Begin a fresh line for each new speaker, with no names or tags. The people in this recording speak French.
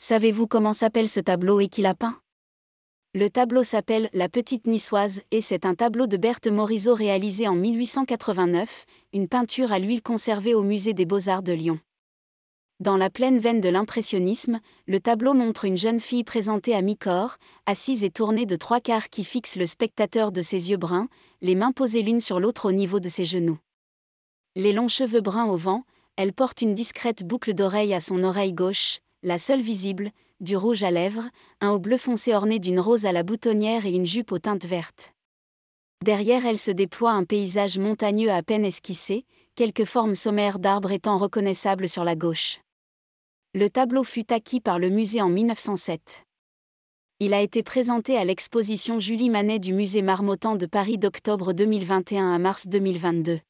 Savez-vous comment s'appelle ce tableau et qui l'a peint Le tableau s'appelle La Petite Niçoise et c'est un tableau de Berthe Morisot réalisé en 1889, une peinture à l'huile conservée au Musée des Beaux-Arts de Lyon. Dans la pleine veine de l'impressionnisme, le tableau montre une jeune fille présentée à mi-corps, assise et tournée de trois quarts qui fixe le spectateur de ses yeux bruns, les mains posées l'une sur l'autre au niveau de ses genoux. Les longs cheveux bruns au vent, elle porte une discrète boucle d'oreille à son oreille gauche, la seule visible, du rouge à lèvres, un haut bleu foncé orné d'une rose à la boutonnière et une jupe aux teintes vertes. Derrière elle se déploie un paysage montagneux à peine esquissé, quelques formes sommaires d'arbres étant reconnaissables sur la gauche. Le tableau fut acquis par le musée en 1907. Il a été présenté à l'exposition Julie Manet du musée Marmottan de Paris d'octobre 2021 à mars 2022.